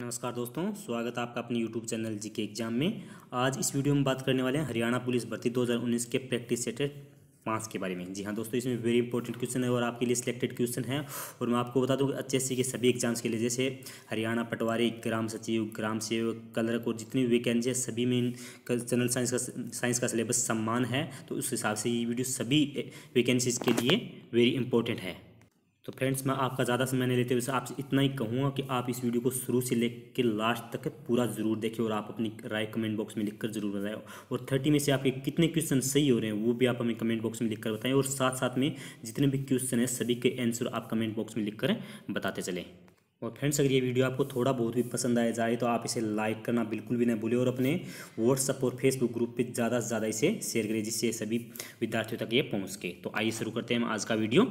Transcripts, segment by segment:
नमस्कार दोस्तों स्वागत है आपका अपने यूट्यूब चैनल जी के एग्जाम में आज इस वीडियो में बात करने वाले हैं हरियाणा पुलिस भर्ती 2019 के प्रैक्टिस सेटेड पाँच के बारे में जी हाँ दोस्तों इसमें वेरी इंपॉर्टेंट क्वेश्चन है और आपके लिए सिलेक्टेड क्वेश्चन है और मैं आपको बता दूँ अच्छे से के सभी एग्जाम्स के लिए जैसे हरियाणा पटवारी ग्राम सचिव ग्राम सेवक कलर और जितनी भी वैकेंसी है सभी में जनरल साइंस का साइंस का सिलेबस सम्मान है तो उस हिसाब से ये वीडियो सभी वैकेंसीज के लिए वेरी इंपॉर्टेंट है तो फ्रेंड्स मैं आपका ज़्यादा समय नहीं लेते हुए आपसे इतना ही कहूँगा कि आप इस वीडियो को शुरू से लेकर लास्ट तक पूरा ज़रूर देखें और आप अपनी राय कमेंट बॉक्स में लिखकर ज़रूर बताएं और थर्टी में से आपके कितने क्वेश्चन सही हो रहे हैं वो भी आप हमें कमेंट बॉक्स में लिखकर बताएं और साथ साथ में जितने भी क्वेश्चन हैं सभी के आंसर आप कमेंट बॉक्स में कर बताते चलें और फ्रेंड्स अगर ये वीडियो आपको थोड़ा बहुत भी पसंद आया जाए तो आप इसे लाइक करना बिल्कुल भी ना भूलें और अपने व्हाट्सअप और फेसबुक ग्रुप पर ज़्यादा से ज़्यादा इसे शेयर करें जिससे सभी विद्यार्थियों तक ये पहुँच सके तो आइए शुरू करते हैं हम आज का वीडियो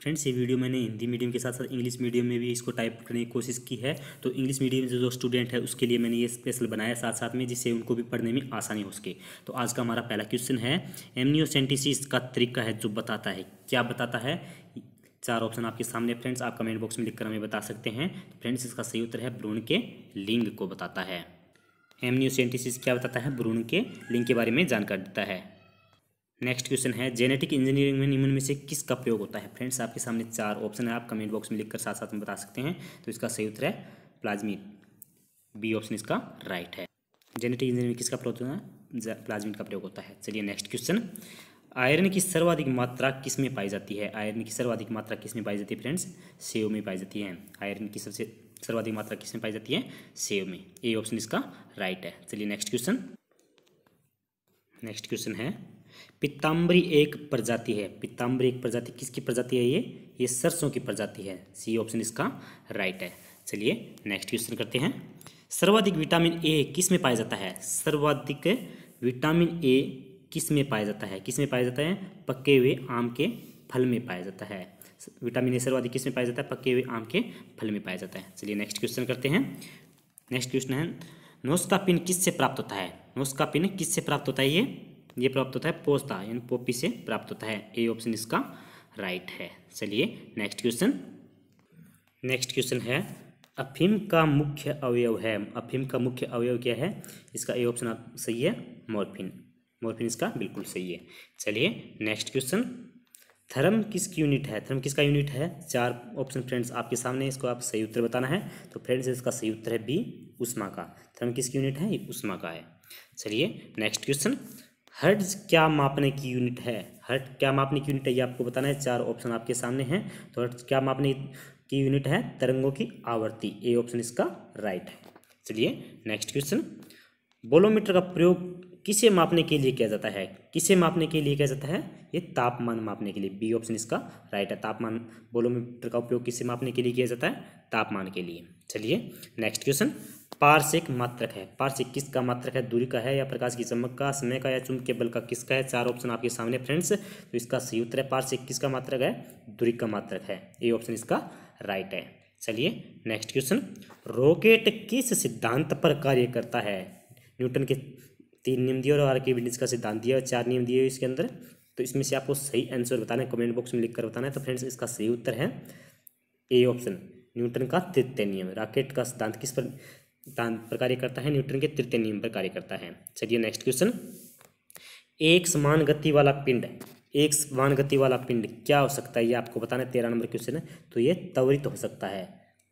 फ्रेंड्स ये वीडियो मैंने हिंदी मीडियम के साथ साथ इंग्लिश मीडियम में भी इसको टाइप करने की कोशिश की है तो इंग्लिश मीडियम से जो स्टूडेंट है उसके लिए मैंने ये स्पेशल बनाया साथ साथ में जिससे उनको भी पढ़ने में आसानी हो सके तो आज का हमारा पहला क्वेश्चन है एमनियोसेंटिसिस का तरीका है जो बताता है क्या बताता है चार ऑप्शन आपके सामने फ्रेंड्स आप कमेंट बॉक्स में लिखकर हमें बता सकते हैं तो फ्रेंड्स इसका सही उत्तर है भ्रूण के लिंग को बताता है एमनियोसेंटिसिस क्या बताता है भ्रूण के लिंग के बारे में जानकारी देता है नेक्स्ट क्वेश्चन है जेनेटिक इंजीनियरिंग में निम्न में से किसका प्रयोग होता है फ्रेंड्स आपके सामने चार ऑप्शन है आप कमेंट बॉक्स में लिखकर साथ साथ में बता सकते हैं तो इसका सही उत्तर है प्लाज्मिक बी ऑप्शन इसका राइट है जेनेटिक इंजीनियरिंग में किसका प्रयोग होता है प्लाज्मिट का प्रयोग होता है चलिए नेक्स्ट क्वेश्चन आयरन की सर्वाधिक मात्रा किस में पाई जाती है आयरन की सर्वाधिक मात्रा किस में पाई जाती है फ्रेंड्स सेव में पाई जाती है आयरन की सबसे सर्वाधिक मात्रा किस में पाई जाती है सेव में ए ऑप्शन इसका राइट है चलिए नेक्स्ट क्वेश्चन नेक्स्ट क्वेश्चन है पीताम्बरी एक प्रजाति है पीताम्बरी एक प्रजाति किसकी प्रजाति है ये ये सरसों की प्रजाति है सी ऑप्शन इसका राइट है चलिए नेक्स्ट क्वेश्चन करते हैं सर्वाधिक विटामिन ए किस में पाया जाता है सर्वाधिक विटामिन ए किस में पाया जाता है किस में पाया जाता है पके हुए आम के फल में पाया जाता है विटामिन ए सर्वाधिक किस में पाया जाता है पके हुए आम के फल में पाया जाता है चलिए नेक्स्ट क्वेश्चन करते हैं नेक्स्ट क्वेश्चन है नोस्कापिन किससे प्राप्त होता है नोस्कापिन किससे प्राप्त होता है ये ये प्राप्त होता है पोस्ता यानी पोपी से प्राप्त होता है ए ऑप्शन इसका राइट है चलिए नेक्स्ट क्वेश्चन नेक्स्ट क्वेश्चन है अफीम का मुख्य अवयव है अफीम का मुख्य अवयव क्या है इसका ए ऑप्शन आप सही है मॉर्फिन मॉर्फिन इसका बिल्कुल सही है चलिए नेक्स्ट क्वेश्चन थर्म किसकी यूनिट है थर्म किसका यूनिट है चार ऑप्शन फ्रेंड्स आपके सामने इसको आप सही उत्तर बताना है तो फ्रेंड्स इसका सही उत्तर है बी उष्मा का थर्म किसकी यूनिट है उष्मा का है चलिए नेक्स्ट क्वेश्चन हर्ट्ज क्या मापने की यूनिट है हर्ट क्या मापने की यूनिट है ये आपको बताना है चार ऑप्शन आपके सामने हैं तो हर्ट क्या मापने की यूनिट है तरंगों की आवृत्ति ए ऑप्शन इसका राइट है चलिए नेक्स्ट क्वेश्चन बोलोमीटर का प्रयोग किसे मापने के लिए किया जाता है किसे मापने के लिए किया जाता है ये तापमान मापने के लिए बी ऑप्शन इसका राइट है तापमान बोलोमीटर का उपयोग किसे मापने के लिए किया जाता है तापमान के लिए चलिए नेक्स्ट क्वेश्चन पार्शिक मात्रक है पार्शिक किसका मात्रक है दूरी का है या प्रकाश की चमक का समय का या के बल का किसका है चार ऑप्शन आपके सामने फ्रेंड्स तो इसका सही उत्तर है पार्शिक किसका मात्रक है दूरी का मात्रक है ये ऑप्शन इसका राइट है चलिए नेक्स्ट क्वेश्चन रॉकेट किस सिद्धांत पर कार्य करता है न्यूटन के तीन नियम दिए और आर के का सिद्धांत दिया और चार नियम दिए इसके अंदर तो इसमें से आपको सही आंसर बताना है कमेंट बॉक्स में लिखकर बताना है तो फ्रेंड्स इसका सही उत्तर है ए ऑप्शन न्यूटन का तृतीय नियम रॉकेट का सिद्धांत किस पर पर कार्य करता है न्यूटन के तृतीय नियम पर कार्य करता है चलिए नेक्स्ट क्वेश्चन एक समान गति वाला पिंड एक समान गति वाला पिंड क्या हो सकता है ये आपको बताना है तेरह नंबर क्वेश्चन है तो ये त्वरित हो सकता है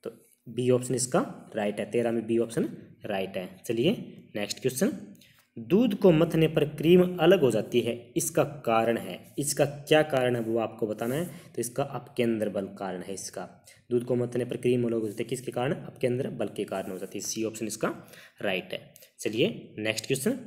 तो बी ऑप्शन इसका राइट है तेरह में बी ऑप्शन राइट है चलिए नेक्स्ट क्वेश्चन दूध को मथने पर क्रीम अलग हो जाती है इसका कारण है इसका क्या कारण है वो आपको बताना है तो इसका आपके अंदर बल कारण है इसका दूध को मथने पर क्रीम अलग हो जाती है किसके कारण आपके अंदर बल के कारण हो जाती है सी ऑप्शन इसका राइट है चलिए नेक्स्ट क्वेश्चन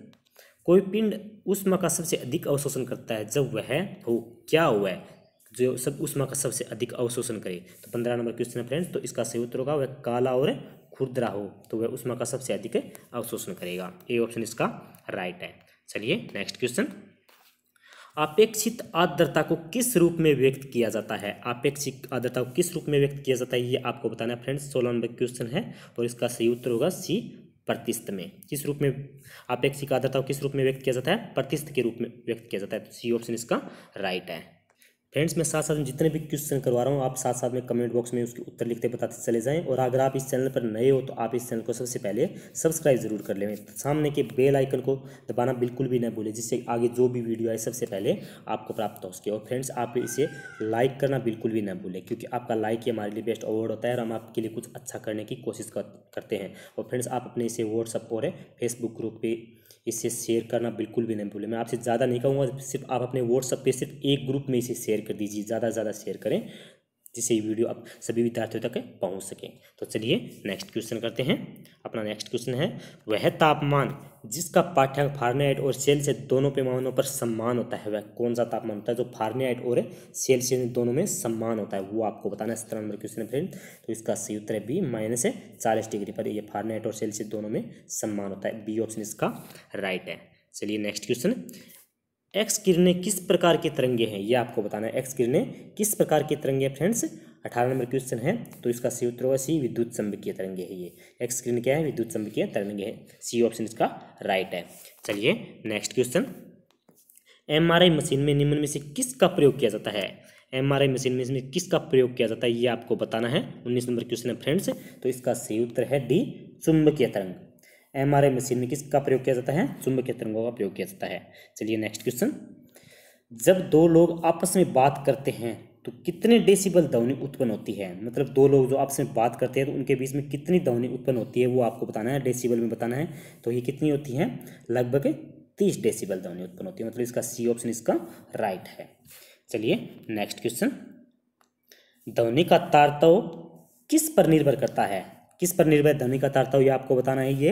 कोई पिंड उष्मा का सबसे अधिक अवशोषण करता है जब वह हो क्या हुआ है जो सब उष्मा का सबसे अधिक अवशोषण करे तो पंद्रह नंबर क्वेश्चन है फ्रेंड्स तो इसका सही उत्तर होगा वह काला और खुर्दरा हो तो वह उष्मा का सबसे अधिक अवशोषण करेगा ए ऑप्शन इसका राइट है चलिए नेक्स्ट क्वेश्चन अपेक्षित आर्द्रता को किस रूप में व्यक्त किया जाता है अपेक्षित आर्द्रता को किस रूप में व्यक्त किया जाता है ये आपको बताना है फ्रेंड्स सोलह नंबर क्वेश्चन है और इसका सही उत्तर होगा सी प्रतिशत में किस रूप में अपेक्षित आर्द्रता को किस रूप में व्यक्त किया जाता है प्रतिशत के रूप में व्यक्त किया जाता है तो सी ऑप्शन इसका राइट है फ्रेंड्स मैं साथ साथ में जितने भी क्वेश्चन करवा रहा हूँ आप साथ साथ में कमेंट बॉक्स में उसके उत्तर लिखते बताते चले जाएं और अगर आप इस चैनल पर नए हो तो आप इस चैनल को सबसे पहले सब्सक्राइब जरूर कर लें सामने के बेल आइकन को दबाना बिल्कुल भी ना भूलें जिससे आगे जो भी वीडियो आए सबसे पहले आपको प्राप्त हो सके और फ्रेंड्स आप इसे लाइक करना बिल्कुल भी ना भूलें क्योंकि आपका लाइक ही हमारे लिए बेस्ट अवार्ड होता है और हम आपके लिए कुछ अच्छा करने की कोशिश करते हैं और फ्रेंड्स आप अपने इसे व्हाट्सअप और फेसबुक ग्रुप पर इसे शेयर करना बिल्कुल भी नहीं भूलें मैं आपसे ज़्यादा नहीं कहूँगा सिर्फ आप अपने व्हाट्सअप पर सिर्फ एक ग्रुप में इसे शेयर शेयर कर दीजिए ज़्यादा से ज़्यादा शेयर करें जिससे ये वीडियो आप सभी विद्यार्थियों तक पहुँच सकें तो चलिए नेक्स्ट क्वेश्चन करते हैं अपना नेक्स्ट क्वेश्चन है वह तापमान जिसका पाठ्यांक फार्मेट और सेल से दोनों पैमानों पर सम्मान होता है वह कौन सा तापमान होता है जो फार्मेट और सेल से दोनों में सम्मान होता है वो आपको बताना है सत्रह नंबर क्वेश्चन है फ्रेंड तो इसका सही उत्तर है बी माइनस है चालीस डिग्री पर ये फार्मेट और सेल से दोनों में सम्मान होता है बी ऑप्शन इसका राइट है चलिए नेक्स्ट क्वेश्चन एक्स किरणें किस प्रकार के तरंगे हैं ये आपको बताना है एक्स किरणें किस प्रकार के तरंगे हैं फ्रेंड्स अठारह नंबर क्वेश्चन है तो इसका सी उत्तर होगा सी विद्युत चंबकीय तरंगे है ये एक्स किरण क्या है विद्युत चंबकीय तरंगे है सी ऑप्शन इसका राइट है चलिए नेक्स्ट क्वेश्चन एमआरआई मशीन में निम्न में से किसका प्रयोग किया जाता है एमआरआई मशीन में इसमें किसका प्रयोग किया जाता है ये आपको बताना है उन्नीस नंबर क्वेश्चन है फ्रेंड्स तो इसका सही उत्तर है डी चुंबकीय तरंग एम आर आई मशीन में किसका प्रयोग किया जाता है चुंबकीय तरंगों का प्रयोग किया जाता है चलिए नेक्स्ट क्वेश्चन जब दो लोग आपस में बात करते हैं तो कितने डेसिबल ध्वनि उत्पन्न होती है मतलब दो लोग जो आपस में बात करते हैं तो उनके बीच में कितनी ध्वनि उत्पन्न होती है वो आपको बताना है डेसिबल में बताना है तो ये कितनी होती है लगभग तीस डेसिबल ध्वनि उत्पन्न होती है मतलब इसका सी ऑप्शन इसका राइट है चलिए नेक्स्ट क्वेश्चन ध्वनि का तारतव किस पर निर्भर करता है किस पर निर्भर ध्वनि का तारतव यह आपको बताना है ये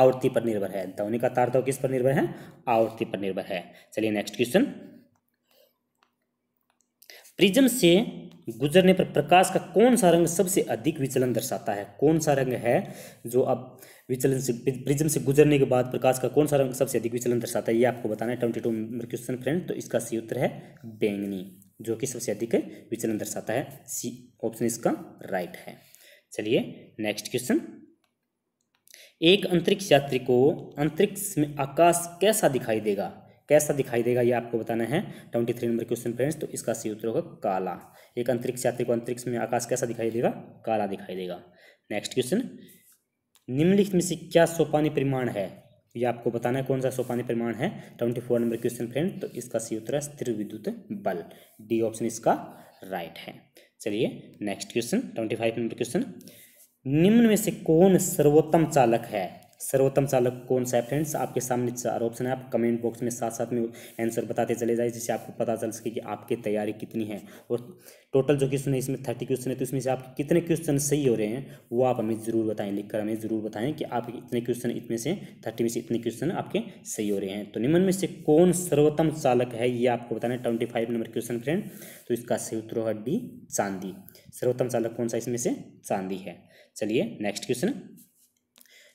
आवृत्ति पर निर्भर है ध्वनि का तारतव किस पर निर्भर है आवृत्ति पर निर्भर है चलिए नेक्स्ट क्वेश्चन प्रिज्म से गुजरने पर प्रकाश का कौन सा रंग सबसे अधिक विचलन दर्शाता है कौन सा रंग है जो अब विचलन से प्रिज्म से गुजरने के बाद प्रकाश का कौन सा रंग सबसे अधिक विचलन दर्शाता है ये आपको बताना है twenty two number question friend तो इसका सी उत्तर है बैंगनी जो कि सबसे अधिक विचलन दर्शाता है सी ऑप्शन इसका राइट है चलिए नेक्स्ट क्वेश्चन एक अंतरिक्ष यात्री को अंतरिक्ष में आकाश कैसा दिखाई देगा कैसा दिखाई देगा ये आपको बताना है twenty three number question friends तो इसका सही उत्तर होगा काला एक अंतरिक्ष यात्री को अंतरिक्ष में आकाश कैसा दिखाई देगा काला दिखाई देगा नेक्स्ट क्वेश्चन निम्नलिखित में से क्या सोपानी परिमाण है ये आपको बताना है कौन सा सोपानी परिमाण है twenty four number question friend तो इसका सही उत्तर है स्थिर विद्युत बल डी ऑप्शन इसका राइट है चलिए next question twenty five number question निम्न में से कौन सर्वोत्तम चालक है सर्वोत्तम चालक कौन सा है फ्रेंड्स आपके सामने चार ऑप्शन है आप कमेंट बॉक्स में साथ साथ में आंसर बताते चले जाए जिससे आपको पता चल सके कि आपकी तैयारी कितनी है और टोटल जो क्वेश्चन है इसमें थर्टी क्वेश्चन है तो इसमें से आपके कितने क्वेश्चन सही हो रहे हैं वो आप हमें ज़रूर बताएं लिखकर हमें ज़रूर बताएं कि आपके इतने क्वेश्चन इतने से थर्टी में से इतने क्वेश्चन आपके सही हो रहे हैं तो निम्न में से कौन सर्वोत्तम चालक है ये आपको बताना है twenty five number question friend तो इसका सही उत्तर है डी चांदी सर्वोत्तम चालक कौन सा इसमें से चांदी है चलिए नेक्स्ट क्वेश्चन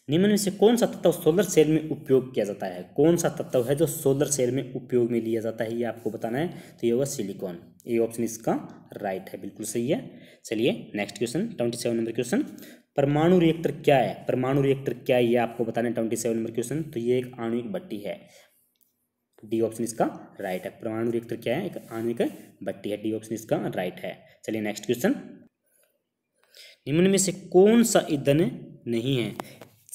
निम्न में से कौन सा तत्व सोलर सेल में उपयोग किया जाता है कौन सा तत्व है जो सोलर सेल में उपयोग में लिया जाता है ये आपको बताना है तो ये होगा सिलिकॉन ये ऑप्शन इसका राइट है बिल्कुल सही है चलिए next question twenty seven number question परमाणु रिएक्टर क्या है परमाणु रिएक्टर क्या है ये आपको बताना है ट्वेंटी सेवन नंबर क्वेश्चन तो ये एक आणुविक भट्टी है डी ऑप्शन इसका राइट है परमाणु रिएक्टर क्या है एक आणुविक भट्टी है डी ऑप्शन इसका राइट है चलिए नेक्स्ट क्वेश्चन निम्न में से कौन सा ईंधन नहीं है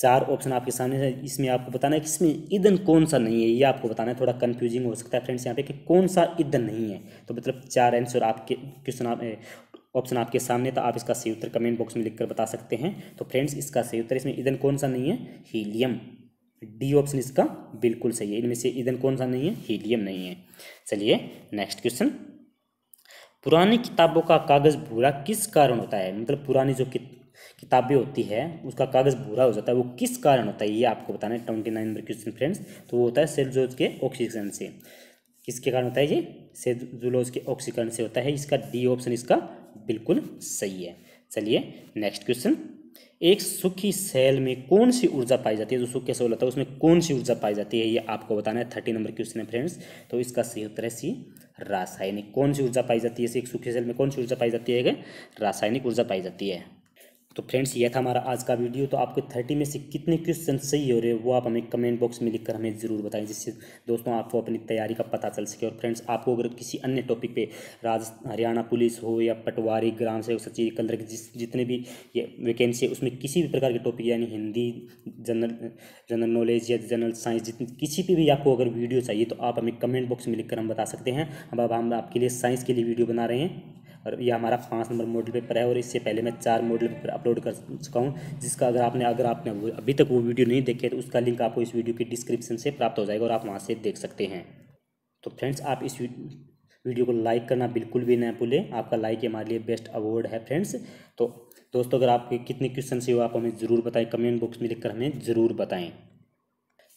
चार ऑप्शन आपके सामने है इसमें आपको बताना है कि इसमें ईंधन कौन सा नहीं है ये आपको बताना है थोड़ा कन्फ्यूजिंग हो सकता है फ्रेंड्स यहाँ पे कि कौन सा ईंधन नहीं है तो मतलब चार आंसर आपके क्वेश्चन आप ऑप्शन आपके सामने तो आप इसका सही उत्तर कमेंट बॉक्स में लिखकर बता सकते हैं तो फ्रेंड्स इसका सही उत्तर इसमें ईंधन कौन सा नहीं है हीलियम डी ऑप्शन इसका बिल्कुल सही है इनमें से ईंधन कौन सा नहीं है हीलियम नहीं है चलिए नेक्स्ट क्वेश्चन पुरानी किताबों का कागज़ भूरा किस कारण होता है मतलब पुरानी जो किताबें होती है उसका कागज़ भूरा हो जाता है वो किस कारण होता है ये आपको बताना है twenty nine number question friends तो वो होता है सेल्जोज के ऑक्सीजन से किसके कारण होता है ये सेजुलोज के ऑक्सीकरण से होता है इसका डी ऑप्शन इसका बिल्कुल सही है चलिए नेक्स्ट क्वेश्चन एक सुखी सेल में कौन सी ऊर्जा पाई जाती है जो सूखे सेल होता है उसमें कौन सी ऊर्जा पाई जाती है ये आपको बताना है थर्टी नंबर क्वेश्चन है फ्रेंड्स तो इसका सही उत्तर है सी रासायनिक कौन सी ऊर्जा पाई जाती है एक सुखी सेल में कौन सी ऊर्जा पाई जाती है रासायनिक ऊर्जा पाई जाती है तो फ्रेंड्स यह था हमारा आज का वीडियो तो आपके थर्टी में से कितने क्वेश्चन सही हो रहे हैं वो आप हमें कमेंट बॉक्स में लिखकर हमें ज़रूर बताएं जिससे दोस्तों आपको अपनी तैयारी का पता चल सके और फ्रेंड्स आपको अगर किसी अन्य टॉपिक पे राज हरियाणा पुलिस हो या पटवारी ग्राम सेवक सचिव कलर जिस जितने भी ये वैकेंसी है उसमें किसी भी प्रकार के टॉपिक यानी हिंदी जनरल जनरल नॉलेज या जनरल साइंस जितनी किसी पर भी आपको अगर वीडियो चाहिए तो आप हमें कमेंट बॉक्स में लिख हम बता सकते हैं अब हम आपके लिए साइंस के लिए वीडियो बना रहे हैं और ये हमारा पाँच नंबर मॉडल पेपर है और इससे पहले मैं चार मॉडल पेपर अपलोड कर चुका हूँ जिसका अगर आपने अगर आपने अभी तक वो वीडियो नहीं देखे तो उसका लिंक आपको इस वीडियो की डिस्क्रिप्शन से प्राप्त हो जाएगा और आप वहाँ से देख सकते हैं तो फ्रेंड्स आप इस वीडियो को लाइक करना बिल्कुल भी ना भूलें आपका लाइक हमारे लिए बेस्ट अवार्ड है फ्रेंड्स तो दोस्तों अगर आपके कितने क्वेश्चन से हो आप हमें ज़रूर बताएं कमेंट बॉक्स में लिखकर हमें ज़रूर बताएं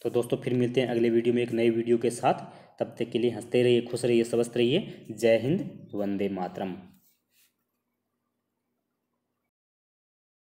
तो दोस्तों फिर मिलते हैं अगले वीडियो में एक नई वीडियो के साथ तब तक के लिए हंसते रहिए खुश रहिए स्वस्थ रहिए जय हिंद वंदे मातरम